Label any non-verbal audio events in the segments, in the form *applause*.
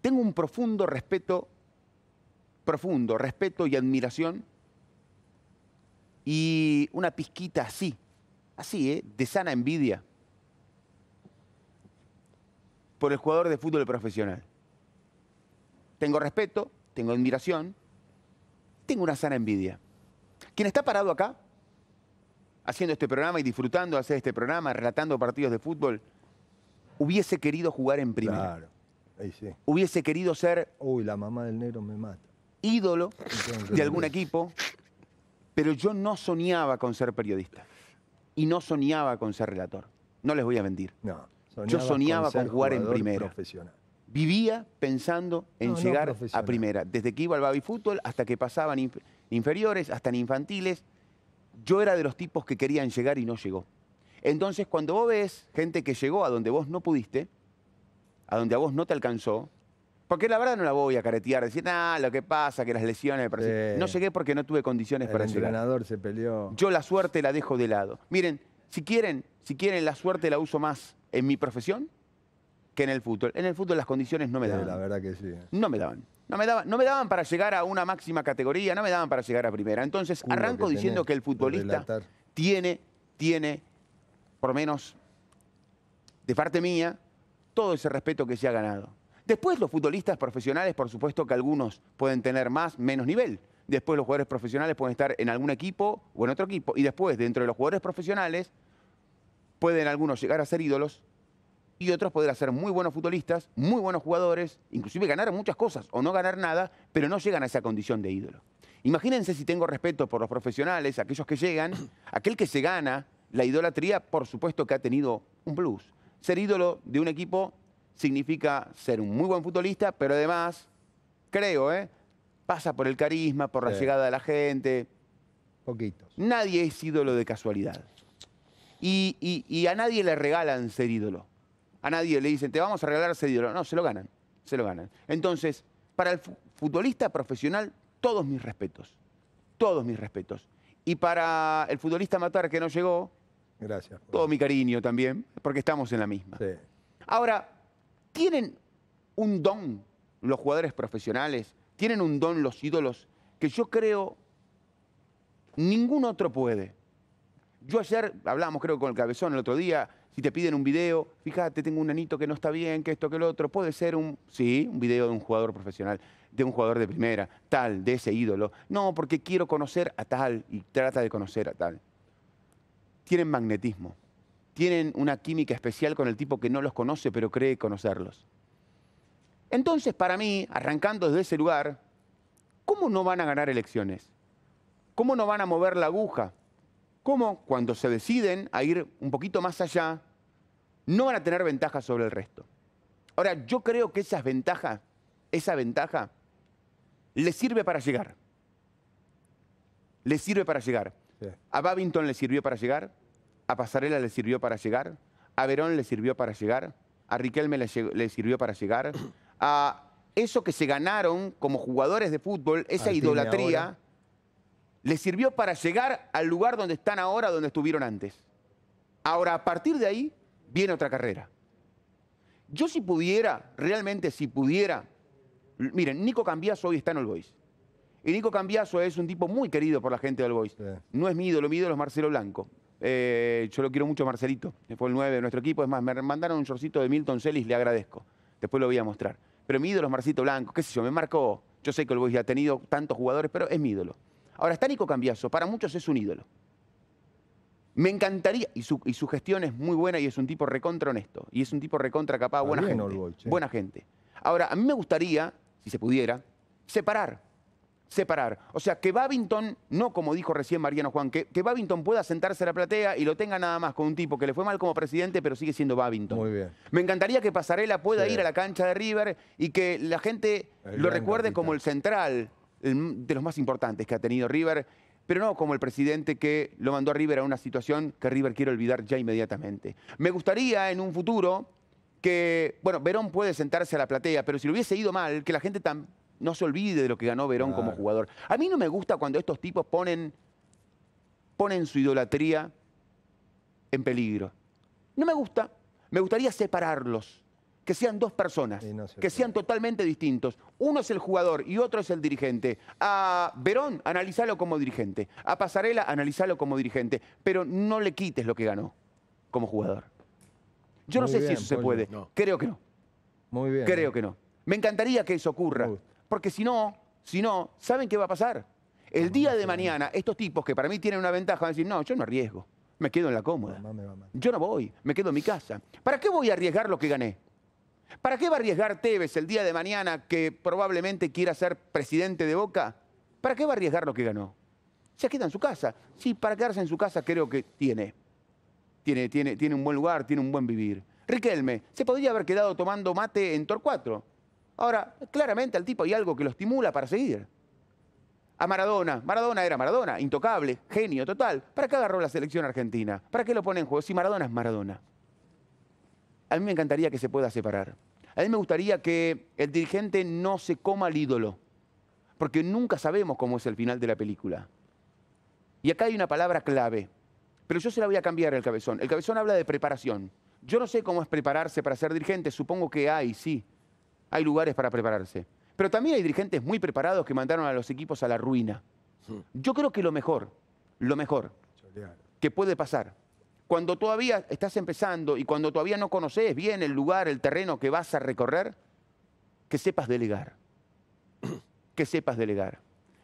Tengo un profundo respeto, profundo respeto y admiración y una pizquita así, así, ¿eh? de sana envidia por el jugador de fútbol profesional. Tengo respeto, tengo admiración, tengo una sana envidia. Quien está parado acá, haciendo este programa y disfrutando de hacer este programa, relatando partidos de fútbol, hubiese querido jugar en primera. Claro. Hubiese querido ser la mamá me mata. ídolo de algún equipo, pero yo no soñaba con ser periodista y no soñaba con ser relator. No les voy a mentir. No. yo soñaba con, jugar en primera. Vivía pensando en llegar a primera. Desde que iba al baby fútbol hasta que pasaban inferiores, hasta en infantiles. Yo era de los tipos que querían llegar y no llegó. Entonces, cuando vos ves gente que llegó a donde vos no pudiste, a donde a vos no te alcanzó, porque la verdad no la voy a caretear, decir, ah, lo que pasa, que las lesiones, no llegué porque no tuve condiciones para llegar. El ganador se peleó. Yo la suerte la dejo de lado. Miren, si quieren, si quieren, la suerte la uso más en mi profesión que en el fútbol. En el fútbol las condiciones no me daban. la verdad que sí. No me daban. No me, daban, no me daban para llegar a una máxima categoría, no me daban para llegar a primera. Entonces, arranco diciendo que el futbolista tiene, tiene, por menos de parte mía, todo ese respeto que se ha ganado. Después los futbolistas profesionales, por supuesto que algunos pueden tener más, menos nivel. Después los jugadores profesionales pueden estar en algún equipo o en otro equipo. Y después, dentro de los jugadores profesionales, pueden algunos llegar a ser ídolos y otros poder ser muy buenos futbolistas, muy buenos jugadores, inclusive ganar muchas cosas o no ganar nada, pero no llegan a esa condición de ídolo. Imagínense si tengo respeto por los profesionales, aquellos que llegan, aquel que se gana la idolatría, por supuesto que ha tenido un plus ser ídolo de un equipo significa ser un muy buen futbolista, pero además, creo, ¿eh? pasa por el carisma, por la llegada de la gente. Poquitos. Nadie es ídolo de casualidad. Y, y, a nadie le regalan ser ídolo. A nadie le dicen, te vamos a regalar ser ídolo. No, se lo ganan, se lo ganan. Entonces, para el futbolista profesional, todos mis respetos. Todos mis respetos. Y para el futbolista matar que no llegó, Gracias. Todo mi cariño también, porque estamos en la misma. Ahora, ¿tienen un don los jugadores profesionales? ¿Tienen un don los ídolos que yo creo ningún otro puede? Yo ayer hablamos, creo, con el cabezón el otro día, si te piden un video, fíjate, tengo un anito que no está bien, que esto, que lo otro, puede ser un, sí, un video de un jugador profesional, de un jugador de primera, tal, de ese ídolo. No, porque quiero conocer a tal y trata de conocer a tal tienen magnetismo, tienen una química especial con el tipo que no los conoce pero cree conocerlos. Entonces, para mí, arrancando desde ese lugar, ¿cómo no van a ganar elecciones? ¿Cómo no van a mover la aguja? ¿Cómo, cuando se deciden a ir un poquito más allá, no van a tener ventajas sobre el resto? Ahora, yo creo que esas ventajas, esa ventaja, le sirve para llegar. Le sirve para llegar. A Babington le sirvió para llegar, a Pasarela le sirvió para llegar, a Verón le sirvió para llegar, a Riquelme le, sirvió para llegar, *clears throat* a eso que se ganaron como jugadores de fútbol, esa idolatría, le sirvió para llegar al lugar donde están ahora, donde estuvieron antes. Ahora, a partir de ahí, viene otra carrera. Yo si pudiera, realmente si pudiera, miren, Nico Cambiaso hoy está en el Boys. Y Nico Cambiaso es un tipo muy querido por la gente del Boys. No es mi ídolo, mi ídolo es Marcelo Blanco. Eh, yo lo quiero mucho Marcelito, después el 9 de nuestro equipo. Es más, me mandaron un shortcito de Milton Celis, le agradezco. Después lo voy a mostrar. Pero mi ídolo es Marcito Blanco, qué sé yo, me marcó. Yo sé que el Boys ha tenido tantos jugadores, pero es mi ídolo. Ahora está Nico Cambiaso, para muchos es un ídolo. Me encantaría, y su, y su gestión es muy buena y es un tipo recontra honesto, y es un tipo recontra capaz, buena gente. Buena gente. Ahora, a mí me gustaría, si se pudiera, separar separar. O sea, que Babington, no como dijo recién Mariano Juan, que, Babington pueda sentarse a la platea y lo tenga nada más con un tipo que le fue mal como presidente, pero sigue siendo Babington. Muy bien. Me encantaría que Pasarela pueda ir a la cancha de River y que la gente lo recuerde como el central de los más importantes que ha tenido River, pero no como el presidente que lo mandó a River a una situación que River quiere olvidar ya inmediatamente. Me gustaría en un futuro que, bueno, Verón puede sentarse a la platea, pero si lo hubiese ido mal, que la gente también no se olvide de lo que ganó Verón como jugador. A mí no me gusta cuando estos tipos ponen, ponen su idolatría en peligro. No me gusta. Me gustaría separarlos. Que sean dos personas, que sean totalmente distintos. Uno es el jugador y otro es el dirigente. A Verón, analízalo como dirigente. A Pasarela, analízalo como dirigente. Pero no le quites lo que ganó como jugador. Yo no sé si eso se puede. Creo que no. Muy bien. Creo eh. que no. Me encantaría que eso ocurra porque si no, si no, ¿saben qué va a pasar? El día de mañana, estos tipos que para mí tienen una ventaja van a decir, no, yo no arriesgo, me quedo en la cómoda. Yo no voy, me quedo en mi casa. ¿Para qué voy a arriesgar lo que gané? ¿Para qué va a arriesgar Tevez el día de mañana que probablemente quiera ser presidente de Boca? ¿Para qué va a arriesgar lo que ganó? Se queda en su casa. Sí, para quedarse en su casa creo que tiene. Tiene, tiene, tiene un buen lugar, tiene un buen vivir. Riquelme, se podría haber quedado tomando mate en Torcuato. Ahora, claramente al tipo hay algo que lo estimula para seguir. A Maradona, Maradona era Maradona, intocable, genio total. ¿Para qué agarró la selección argentina? ¿Para qué lo pone en juego? Si Maradona es Maradona. A mí me encantaría que se pueda separar. A mí me gustaría que el dirigente no se coma al ídolo, porque nunca sabemos cómo es el final de la película. Y acá hay una palabra clave, pero yo se la voy a cambiar el cabezón. El cabezón habla de preparación. Yo no sé cómo es prepararse para ser dirigente, supongo que hay, sí, hay lugares para prepararse. Pero también hay dirigentes muy preparados que mandaron a los equipos a la ruina. Yo creo que lo mejor, lo mejor que puede pasar, cuando todavía estás empezando y cuando todavía no conoces bien el lugar, el terreno que vas a recorrer, que sepas delegar. *clears throat* Que sepas delegar.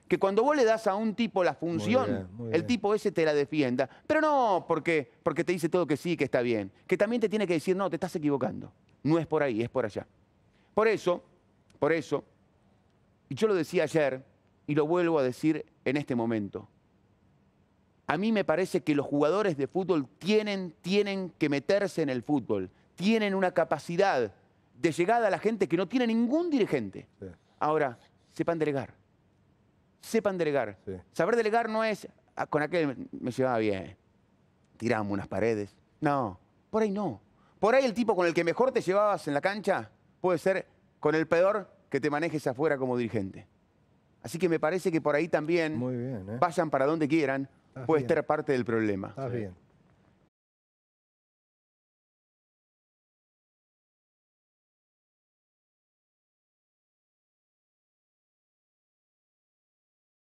Que cuando vos le das a un tipo la función, el tipo ese te la defienda. Pero no porque, porque te dice todo que sí, que está bien. Que también te tiene que decir, no, te estás equivocando. No es por ahí, es por allá. Por eso, por eso, y yo lo decía ayer y lo vuelvo a decir en este momento, a mí me parece que los jugadores de fútbol tienen, tienen que meterse en el fútbol, tienen una capacidad de llegada a la gente que no tiene ningún dirigente. Ahora, sepan delegar. Sepan delegar. Saber delegar no es, ah, con aquel me llevaba bien, tiramos unas paredes. No, por ahí no. Por ahí el tipo con el que mejor te llevabas en la cancha puede ser con el peor que te manejes afuera como dirigente. Así que me parece que por ahí también, ¿eh? vayan para donde quieran, puede parte del problema. bien.